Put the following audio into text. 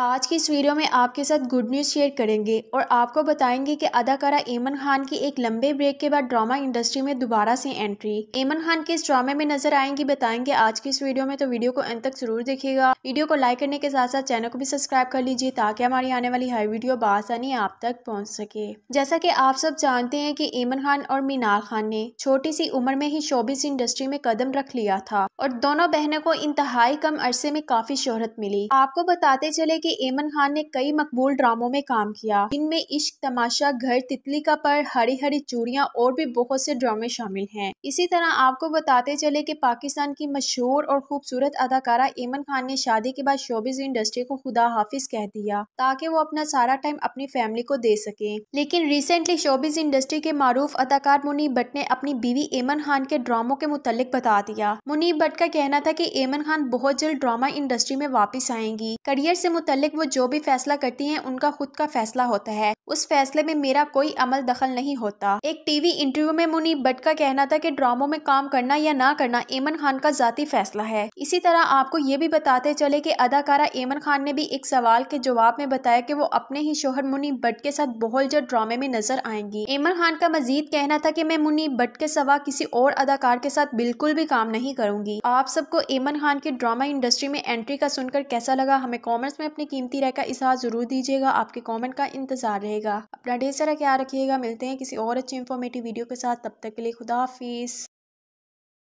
आज की इस वीडियो में आपके साथ गुड न्यूज़ शेयर करेंगे और आपको बताएंगे कि अदाकारा एमन खान की एक लंबे ब्रेक के बाद ड्रामा इंडस्ट्री में दोबारा से एंट्री एमन खान के इस ड्रामे में नजर आएंगी बताएंगे आज की इस वीडियो में तो वीडियो को अंत तक जरूर देखिएगा वीडियो को लाइक करने के साथ साथ चैनल को भी सब्सक्राइब कर लीजिए ताकि हमारी आने वाली हर वीडियो बसानी आप तक पहुँच सके जैसा की आप सब जानते हैं की एमन खान और मीनार खान ने छोटी सी उम्र में ही शोबिस इंडस्ट्री में कदम रख लिया था और दोनों बहनों को इंतहाई कम अरसे में काफी शोहरत मिली आपको बताते चले की कि एमन खान ने कई मकबूल ड्रामों में काम किया इनमें इश्क तमाशा घर तितली का पर हरी हरी चूड़ियाँ और भी बहुत से ड्रामे शामिल हैं इसी तरह आपको बताते चले कि पाकिस्तान की मशहूर और खूबसूरत अदाकारा एमन खान ने शादी के बाद शोबिज इंडस्ट्री को खुदा हाफिज कह दिया ताकि वो अपना सारा टाइम अपनी फैमिली को दे सके लेकिन रिसेंटली शोबिज इंडस्ट्री के मारूफ अदाकार मुनीब भट्ट ने अपनी बीवी एमन खान के ड्रामों के मुतालिक बता दिया मुनीब भट्ट का कहना था की एमन खान बहुत जल्द ड्रामा इंडस्ट्री में वापस आएंगी करियर से मतलब वो जो भी फैसला करती हैं उनका खुद का फैसला होता है उस फैसले में मेरा कोई अमल दखल नहीं होता एक टीवी इंटरव्यू में मुनी बट का कहना था कि ड्रामों में काम करना या ना करना एमन खान का जाती फैसला है इसी तरह आपको ये भी बताते चले कि अदाकारा एमन खान ने भी एक सवाल के जवाब में बताया कि वो अपने ही शोहर मुनी बट के साथ बहुत बोहलजर ड्रामे में नजर आएंगी एमन खान का मजीद कहना था की मैं मुनी बट के सवा किसी और अदाकार के साथ बिल्कुल भी काम नहीं करूंगी आप सबको एमन खान की ड्रामा इंडस्ट्री में एंट्री का सुनकर कैसा लगा हमें कॉमेंट्स में अपने कीमती राय का इजहार ज़रूर दीजिएगा आपके कॉमेंट का इंतजार रहेगा अपना ढेर सारा ख्याल रखिएगा मिलते हैं किसी और अच्छे इन्फॉर्मेटिव वीडियो के साथ तब तक के लिए खुदा हाफिज़